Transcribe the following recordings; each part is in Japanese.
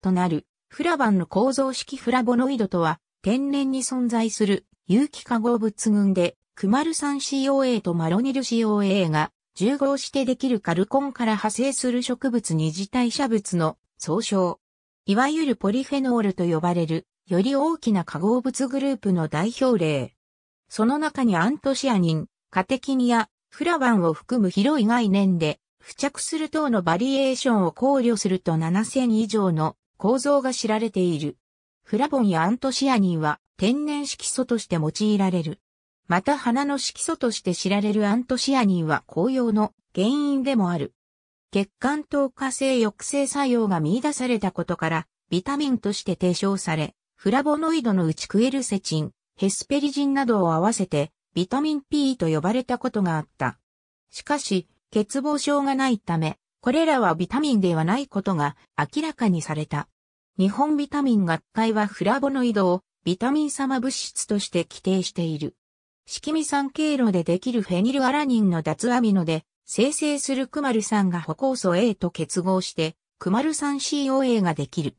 となるフラバンの構造式フラボノイドとは天然に存在する有機化合物群でクマル酸 COA とマロニル COA が重合してできるカルコンから派生する植物二次代謝物の総称。いわゆるポリフェノールと呼ばれるより大きな化合物グループの代表例。その中にアントシアニン、カテキニア、フラバンを含む広い概念で付着する等のバリエーションを考慮すると7000以上の構造が知られている。フラボンやアントシアニンは天然色素として用いられる。また花の色素として知られるアントシアニンは紅葉の原因でもある。血管透過性抑制作用が見出されたことから、ビタミンとして提唱され、フラボノイドのうちクエルセチン、ヘスペリジンなどを合わせて、ビタミン P と呼ばれたことがあった。しかし、欠乏症がないため、これらはビタミンではないことが明らかにされた。日本ビタミン学会はフラボノイドをビタミン様物質として規定している。色味酸経路でできるフェニルアラニンの脱アミノで生成するクマル酸が歩酵素 A と結合してクマル酸 COA ができる。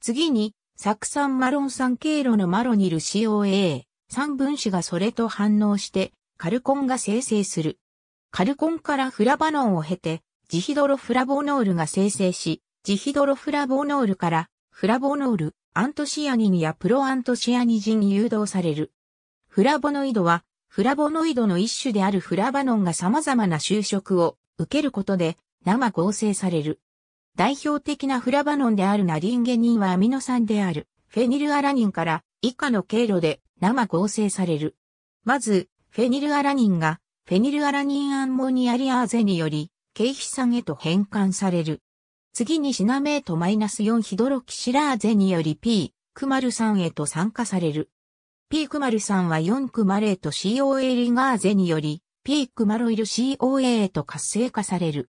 次に、酢酸マロン酸経路のマロニル COA、酸分子がそれと反応してカルコンが生成する。カルコンからフラバノンを経てジヒドロフラボノールが生成し、ジヒドロフラボノールから、フラボノール、アントシアニンやプロアントシアニジンに誘導される。フラボノイドは、フラボノイドの一種であるフラバノンが様々な就職を受けることで生合成される。代表的なフラバノンであるナリンゲニンはアミノ酸であるフェニルアラニンから以下の経路で生合成される。まず、フェニルアラニンがフェニルアラニンアンモニアリアーゼにより経費産へと変換される。次にシナメートマイナス4ヒドロキシラーゼにより P、クマル酸へと酸化される。P クマル酸は4クマレート COA リガーゼにより、P クマロイル COA へと活性化される。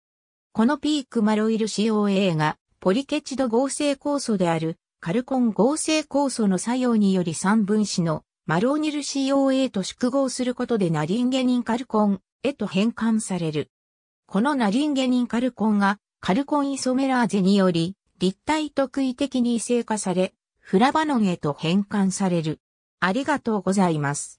この P クマロイル COA が、ポリケチド合成酵素である、カルコン合成酵素の作用により3分子のマローニル COA と縮合することでナリンゲニンカルコンへと変換される。このナリンゲニンカルコンがカルコンイソメラーゼにより立体特異的に異性化され、フラバノンへと変換される。ありがとうございます。